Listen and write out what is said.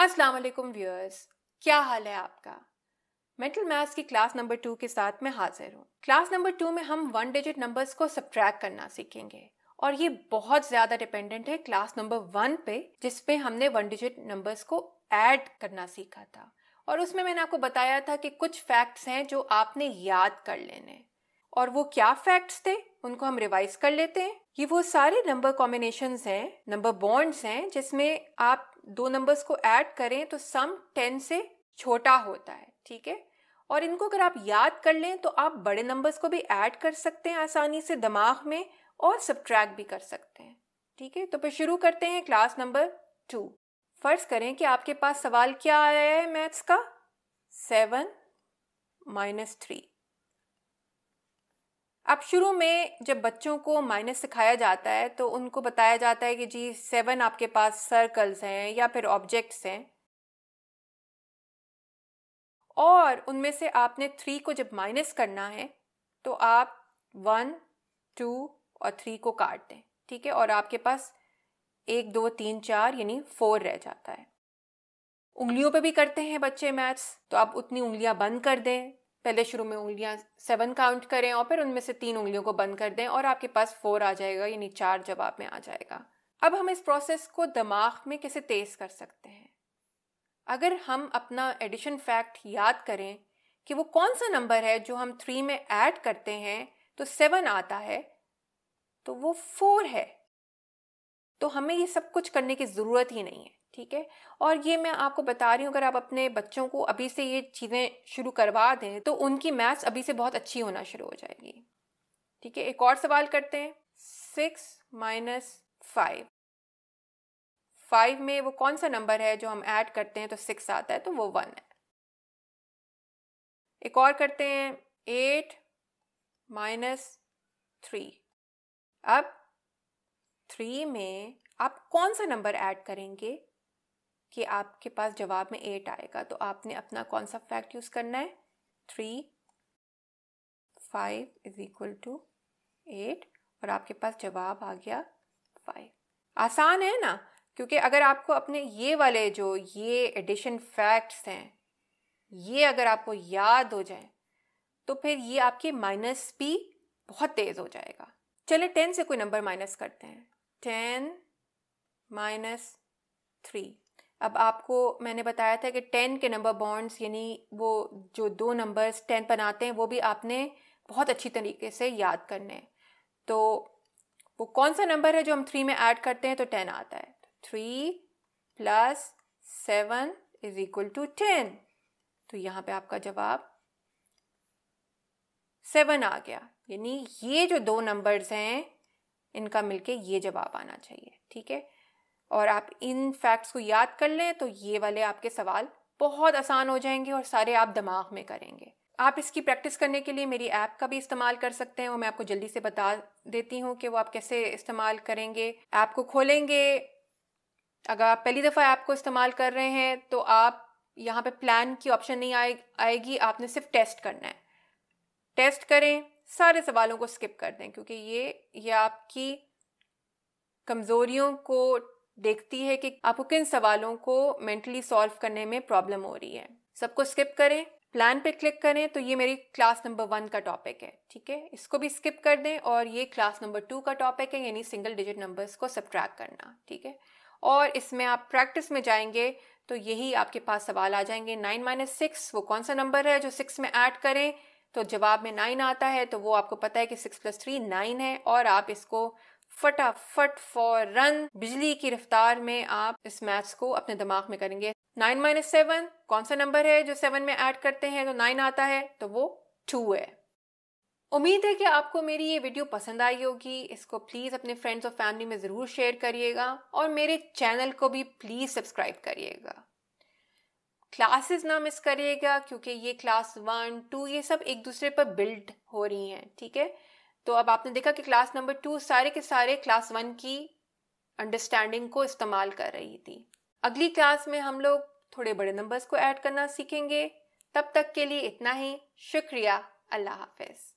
अस्सलाम वालेकुम व्यूअर्स क्या हाल है आपका मेंटल मैथ्स की क्लास नंबर टू के साथ मैं हाजिर हूँ क्लास नंबर टू में हम वन डिजिट नंबर्स को सब्ट्रैक्ट करना सीखेंगे और ये बहुत ज़्यादा डिपेंडेंट है क्लास नंबर वन पे जिसपे हमने वन डिजिट नंबर्स को ऐड करना सीखा था और उसमें मैंने आपको बताया था कि कुछ फैक्ट्स हैं जो आपने याद कर लेने और वो क्या फैक्ट्स थे उनको हम रिवाइज कर लेते हैं ये वो सारे नंबर कॉम्बिनेशन हैं नंबर बॉन्ड्स हैं जिसमें आप दो नंबर्स को ऐड करें तो सम टेन से छोटा होता है ठीक है और इनको अगर आप याद कर लें तो आप बड़े नंबर्स को भी ऐड कर सकते हैं आसानी से दिमाग में और सब्ट्रैक्ट भी कर सकते हैं ठीक है तो फिर शुरू करते हैं क्लास नंबर टू फर्ज करें कि आपके पास सवाल क्या आया है मैथ्स का सेवन माइनस थ्री अब शुरू में जब बच्चों को माइनस सिखाया जाता है तो उनको बताया जाता है कि जी सेवन आपके पास सर्कल्स हैं या फिर ऑब्जेक्ट्स हैं और उनमें से आपने थ्री को जब माइनस करना है तो आप वन टू और थ्री को काट दें ठीक है और आपके पास एक दो तीन चार यानी फोर रह जाता है उंगलियों पे भी करते हैं बच्चे मैथ्स तो आप उतनी उंगलियां बंद कर दें पहले शुरू में उंगलियां सेवन काउंट करें और फिर उनमें से तीन उंगलियों को बंद कर दें और आपके पास फोर आ जाएगा यानी चार जवाब में आ जाएगा अब हम इस प्रोसेस को दिमाग में कैसे तेज कर सकते हैं अगर हम अपना एडिशन फैक्ट याद करें कि वो कौन सा नंबर है जो हम थ्री में ऐड करते हैं तो सेवन आता है तो वो फोर है तो हमें ये सब कुछ करने की ज़रूरत ही नहीं है ठीक है और ये मैं आपको बता रही हूँ अगर आप अपने बच्चों को अभी से ये चीज़ें शुरू करवा दें तो उनकी मैथ्स अभी से बहुत अच्छी होना शुरू हो जाएगी ठीक है एक और सवाल करते हैं सिक्स माइनस फाइव फाइव में वो कौन सा नंबर है जो हम ऐड करते हैं तो सिक्स आता है तो वो वन है एक और करते हैं एट माइनस थ्री अब थ्री में आप कौन सा नंबर ऐड करेंगे कि आपके पास जवाब में एट आएगा तो आपने अपना कौन सा फैक्ट यूज़ करना है three five is equal to eight और आपके पास जवाब आ गया फाइव आसान है ना क्योंकि अगर आपको अपने ये वाले जो ये एडिशन फैक्ट्स हैं ये अगर आपको याद हो जाए तो फिर ये आपके माइनस भी बहुत तेज़ हो जाएगा चले टेन से कोई नंबर माइनस करते हैं टेन माइनस थ्री अब आपको मैंने बताया था कि टेन के नंबर बॉन्ड्स यानी वो जो दो नंबर्स टेन बनाते हैं वो भी आपने बहुत अच्छी तरीके से याद करने हैं तो वो कौन सा नंबर है जो हम थ्री में ऐड करते हैं तो टेन आता है three plus seven is equal to ten तो यहाँ पे आपका जवाब सेवन आ गया यानी ये जो दो नंबर्स हैं इनका मिलके ये जवाब आना चाहिए ठीक है और आप इन फैक्ट्स को याद कर लें तो ये वाले आपके सवाल बहुत आसान हो जाएंगे और सारे आप दिमाग में करेंगे आप इसकी प्रैक्टिस करने के लिए मेरी ऐप का भी इस्तेमाल कर सकते हैं वो मैं आपको जल्दी से बता देती हूँ कि वो आप कैसे इस्तेमाल करेंगे ऐप को खोलेंगे अगर आप पहली दफ़ा ऐप को इस्तेमाल कर रहे हैं तो आप यहाँ पे प्लान की ऑप्शन नहीं आए आएगी आपने सिर्फ टेस्ट करना है टेस्ट करें सारे सवालों को स्किप कर दें क्योंकि ये ये आपकी कमज़ोरियों को देखती है कि आपको किन सवालों को मेंटली सॉल्व करने में प्रॉब्लम हो रही है सबको स्किप करें प्लान पे क्लिक करें तो ये मेरी क्लास नंबर वन का टॉपिक है ठीक है इसको भी स्किप कर दें और ये क्लास नंबर टू का टॉपिक है यानी सिंगल डिजिट नंबर्स को सब्ट्रैक्ट करना ठीक है और इसमें आप प्रैक्टिस में जाएंगे तो यही आपके पास सवाल आ जाएंगे नाइन माइनस सिक्स वो कौन सा नंबर है जो सिक्स में ऐड करें तो जवाब में नाइन आता है तो वो आपको पता है कि सिक्स प्लस थ्री नाइन है और आप इसको फटाफट फौरन बिजली की रफ्तार में आप इस मैथ्स को अपने दिमाग में करेंगे नाइन माइनस सेवन कौन सा नंबर है जो सेवन में ऐड करते हैं तो नाइन आता है तो वो टू है उम्मीद है कि आपको मेरी ये वीडियो पसंद आई होगी इसको प्लीज़ अपने फ्रेंड्स और फैमिली में ज़रूर शेयर करिएगा और मेरे चैनल को भी प्लीज़ सब्सक्राइब करिएगा क्लासेस ना मिस करिएगा क्योंकि ये क्लास वन टू ये सब एक दूसरे पर बिल्ड हो रही हैं ठीक है तो अब आपने देखा कि क्लास नंबर टू सारे के सारे क्लास वन की अंडरस्टैंडिंग को इस्तेमाल कर रही थी अगली क्लास में हम लोग थोड़े बड़े नंबर्स को ऐड करना सीखेंगे तब तक के लिए इतना ही शुक्रिया अल्लाह हाफिज़